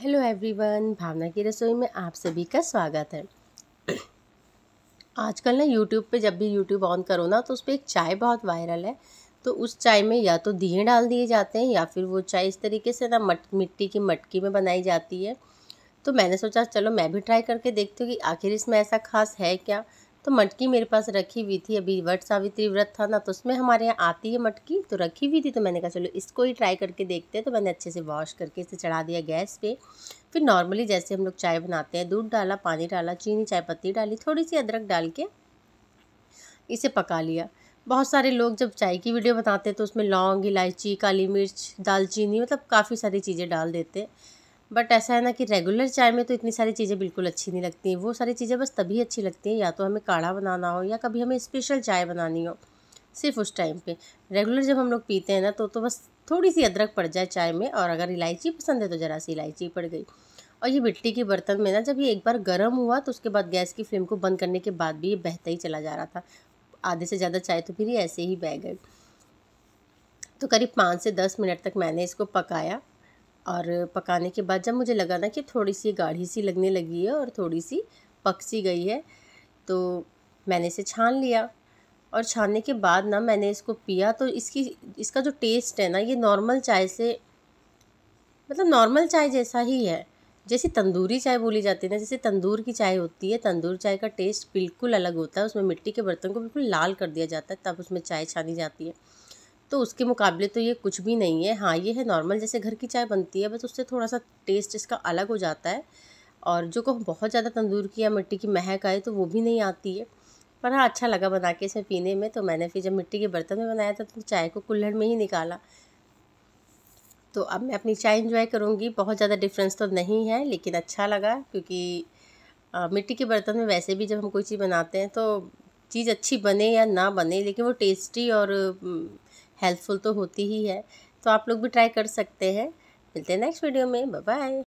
hello everyone भावना की रसोई में आप सभी का स्वागत है आजकल ना यूट्यूब पे जब भी यूट्यूब ऑन करो ना तो उस पर एक चाय बहुत वायरल है तो उस चाय में या तो दिए डाल दिए जाते हैं या फिर वो चाय इस तरीके से ना मट मिट्टी की मटकी में बनाई जाती है तो मैंने सोचा चलो मैं भी ट्राई करके देखती हूँ कि आखिर इसमें ऐसा खास है क्या तो मटकी मेरे पास रखी हुई थी अभी वट सावित्री व्रत था ना तो उसमें हमारे यहाँ आती है मटकी तो रखी हुई थी तो मैंने कहा चलो इसको ही ट्राई करके देखते हैं तो मैंने अच्छे से वॉश करके इसे चढ़ा दिया गैस पे फिर नॉर्मली जैसे हम लोग चाय बनाते हैं दूध डाला पानी डाला चीनी चाय पत्ती डाली थोड़ी सी अदरक डाल के इसे पका लिया बहुत सारे लोग जब चाय की वीडियो बनाते हैं तो उसमें लौंग इलायची काली मिर्च दालचीनी मतलब काफ़ी सारी चीज़ें डाल देते हैं बट ऐसा है ना कि रेगुलर चाय में तो इतनी सारी चीज़ें बिल्कुल अच्छी नहीं लगती हैं वो सारी चीज़ें बस तभी अच्छी लगती हैं या तो हमें काढ़ा बनाना हो या कभी हमें स्पेशल चाय बनानी हो सिर्फ उस टाइम पे रेगुलर जब हम लोग पीते हैं ना तो तो बस थोड़ी सी अदरक पड़ जाए चाय में और अगर इलायची पसंद है तो ज़रा सी इलायची पड़ गई और ये मिट्टी के बर्तन में ना जब ये एक बार गर्म हुआ तो उसके बाद गैस की फ्लेम को बंद करने के बाद भी ये बहता ही चला जा रहा था आधे से ज़्यादा चाय तो फिर ऐसे ही बह गई तो करीब पाँच से दस मिनट तक मैंने इसको पकाया और पकाने के बाद जब मुझे लगा ना कि थोड़ी सी गाढ़ी सी लगने लगी है और थोड़ी सी पक सी गई है तो मैंने इसे छान लिया और छानने के बाद ना मैंने इसको पिया तो इसकी इसका जो टेस्ट है ना ये नॉर्मल चाय से मतलब नॉर्मल चाय जैसा ही है जैसी तंदूरी चाय बोली जाती है ना जैसे तंदूर की चाय होती है तंदूर चाय का टेस्ट बिल्कुल अलग होता है उसमें मिट्टी के बर्तन को बिल्कुल लाल कर दिया जाता है तब उसमें चाय छानी जाती है तो उसके मुकाबले तो ये कुछ भी नहीं है हाँ ये है नॉर्मल जैसे घर की चाय बनती है बस उससे थोड़ा सा टेस्ट इसका अलग हो जाता है और जो को बहुत ज़्यादा तंदूर की या मिट्टी की महक आए तो वो भी नहीं आती है पर हाँ अच्छा लगा बना के इसमें पीने में तो मैंने फिर जब मिट्टी के बर्तन में बनाया था तो चाय को कुल्हड़ में ही निकाला तो अब मैं अपनी चाय इन्जॉय करूँगी बहुत ज़्यादा डिफरेंस तो नहीं है लेकिन अच्छा लगा क्योंकि आ, मिट्टी के बर्तन में वैसे भी जब हम कोई चीज़ बनाते हैं तो चीज़ अच्छी बने या ना बने लेकिन वो टेस्टी और हेल्पफुल तो होती ही है तो आप लोग भी ट्राई कर सकते हैं मिलते हैं नेक्स्ट वीडियो में बाय